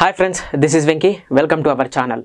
hi friends this is Venky welcome to our channel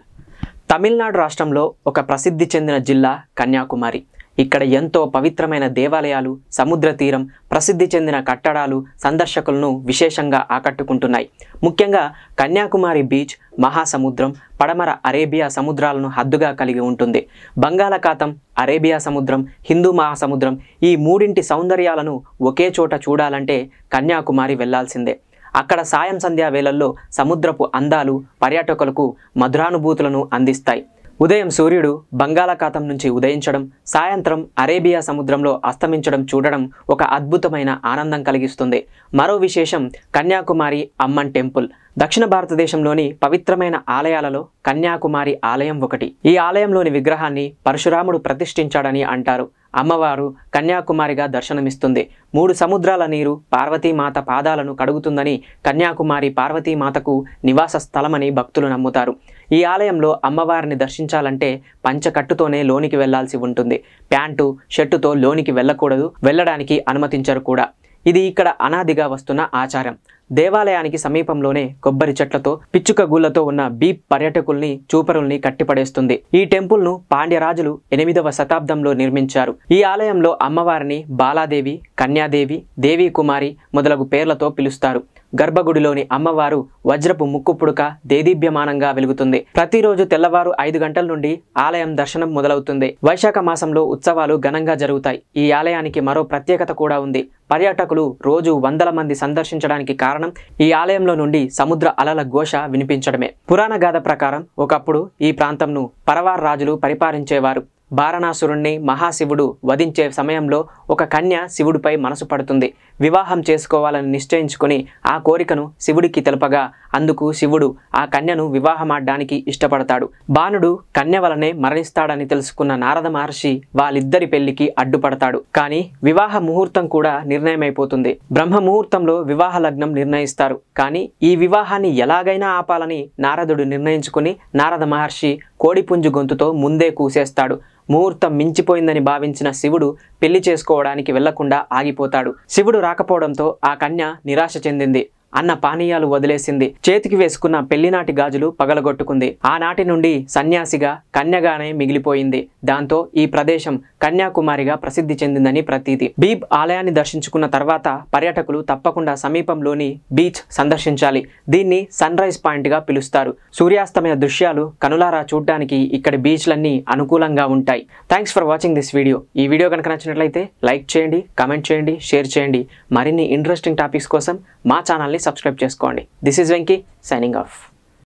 Tamil Nadu రాష్ట్రంలో ఒక ప్రసిద్ధి చెందిన జిల్లా కన్యాకుమారి ఇక్కడ ఎంతో పవిత్రమైన దేవాలయాలు సముద్ర తీరం ప్రసిద్ధి చెందిన కట్టడాలు సందర్శకులను విశేషంగా ఆకట్టుకుంటున్నాయి ముఖ్యంగా కన్యాకుమారి బీచ్ మహాసముద్రం పడమర అరేబియా సముద్రాలను హద్దుగా కలిగి ఉంటుంది బంగాళాఖాతం అరేబియా సముద్రం హిందూ మహాసముద్రం ఈ మూడింటి సౌందర్యాలను ఒకే చోట చూడాలంటే కన్యాకుమారి వెళ్లాల్సిందే అక్కడ సాయం సంధ్యా వేళల్లో సముద్రపు అందాలు పర్యాటకులకు మధురానుభూతులను అందిస్తాయి ఉదయం సూర్యుడు బంగాళాఖాతం నుంచి ఉదయించడం సాయంత్రం అరేబియా సముద్రంలో అస్తమించడం చూడడం ఒక అద్భుతమైన ఆనందం కలిగిస్తుంది మరో విశేషం కన్యాకుమారి అమ్మన్ టెంపుల్ దక్షిణ భారతదేశంలోని పవిత్రమైన ఆలయాలలో కన్యాకుమారి ఆలయం ఒకటి ఈ ఆలయంలోని విగ్రహాన్ని పరశురాముడు ప్రతిష్ఠించాడని అంటారు అమ్మవారు కన్యాకుమారిగా దర్శనమిస్తుంది మూడు సముద్రాల నీరు పార్వతీమాత పాదాలను కడుగుతుందని కన్యాకుమారి పార్వతీమాతకు నివాస స్థలమని భక్తులు నమ్ముతారు ఈ ఆలయంలో అమ్మవారిని దర్శించాలంటే పంచకట్టుతోనే లోనికి వెళ్లాల్సి ఉంటుంది ప్యాంటు షర్టుతో లోనికి వెళ్ళకూడదు వెళ్ళడానికి అనుమతించరు కూడా ఇది ఇక్కడ అనాదిగా వస్తున్న ఆచారం దేవాలయానికి సమీపంలోనే కొబ్బరి చెట్లతో పిచ్చుక గూళ్లతో ఉన్న బీప్ పర్యటకుల్ని చూపరుల్ని కట్టిపడేస్తుంది ఈ టెంపుల్ను పాండ్యరాజులు ఎనిమిదవ శతాబ్దంలో నిర్మించారు ఈ ఆలయంలో అమ్మవారిని బాలాదేవి కన్యాదేవి దేవి కుమారి మొదలగు పేర్లతో పిలుస్తారు గర్భగుడిలోని అమ్మవారు వజ్రపు ముక్కు దేదీభ్యమానంగా వెలుగుతుంది ప్రతిరోజు తెల్లవారు ఐదు గంటల నుండి ఆలయం దర్శనం మొదలవుతుంది వైశాఖ మాసంలో ఉత్సవాలు ఘనంగా జరుగుతాయి ఈ ఆలయానికి మరో ప్రత్యేకత కూడా ఉంది పర్యాటకులు రోజు వందల మంది సందర్శించడానికి కారణం కారణం ఈ ఆలయంలో నుండి సముద్ర అలల ఘోష వినిపించడమే పురాణ గాథ ప్రకారం ఒకప్పుడు ఈ ప్రాంతంను పరవార్ రాజులు పరిపాలించేవారు బారణాసురుణ్ణి మహాశివుడు వధించే సమయంలో ఒక కన్య శివుడిపై మనసు పడుతుంది వివాహం చేసుకోవాలని నిశ్చయించుకుని ఆ కోరికను శివుడికి తెలపగా అందుకు శివుడు ఆ కన్యను వివాహమాడ్డానికి ఇష్టపడతాడు బాణుడు కన్య వలనే మరణిస్తాడని తెలుసుకున్న నారద మహర్షి వాళ్ళిద్దరి పెళ్లికి అడ్డుపడతాడు కానీ వివాహ ముహూర్తం కూడా నిర్ణయమైపోతుంది బ్రహ్మ ముహూర్తంలో వివాహ లగ్నం నిర్ణయిస్తారు కానీ ఈ వివాహాన్ని ఎలాగైనా ఆపాలని నారదుడు నిర్ణయించుకుని నారద మహర్షి కోడిపుంజు గొంతుతో ముందే కూసేస్తాడు ముహూర్తం మించిపోయిందని భావించిన శివుడు పెళ్లి చేసుకోవడానికి వెళ్లకుండా ఆగిపోతాడు శివుడు రాకపోవడంతో ఆ కన్య నిరాశ చెందింది అన్న పానీయాలు వదిలేసింది చేతికి వేసుకున్న పెళ్లినాటి గాజులు పగలగొట్టుకుంది ఆనాటి నుండి సన్యాసిగా కన్యగానే మిగిలిపోయింది దాంతో ఈ ప్రదేశం కన్యాకుమారిగా ప్రసిద్ధి చెందిందని ప్రతీతి బీబ్ ఆలయాన్ని దర్శించుకున్న తర్వాత పర్యాటకులు తప్పకుండా సమీపంలోని బీచ్ సందర్శించాలి దీన్ని సన్ రైజ్ పాయింట్గా పిలుస్తారు సూర్యాస్తమయ దృశ్యాలు కనులారా చూడ్డానికి ఇక్కడ బీచ్లన్నీ అనుకూలంగా ఉంటాయి thanks for watching this video ఈ వీడియో కనుక నచ్చినట్లయితే లైక్ చేయండి కమెంట్ చేయండి షేర్ చేయండి మరిన్ని ఇంట్రెస్టింగ్ టాపిక్స్ కోసం మా ఛానల్ని సబ్స్క్రైబ్ చేసుకోండి this is Venky signing of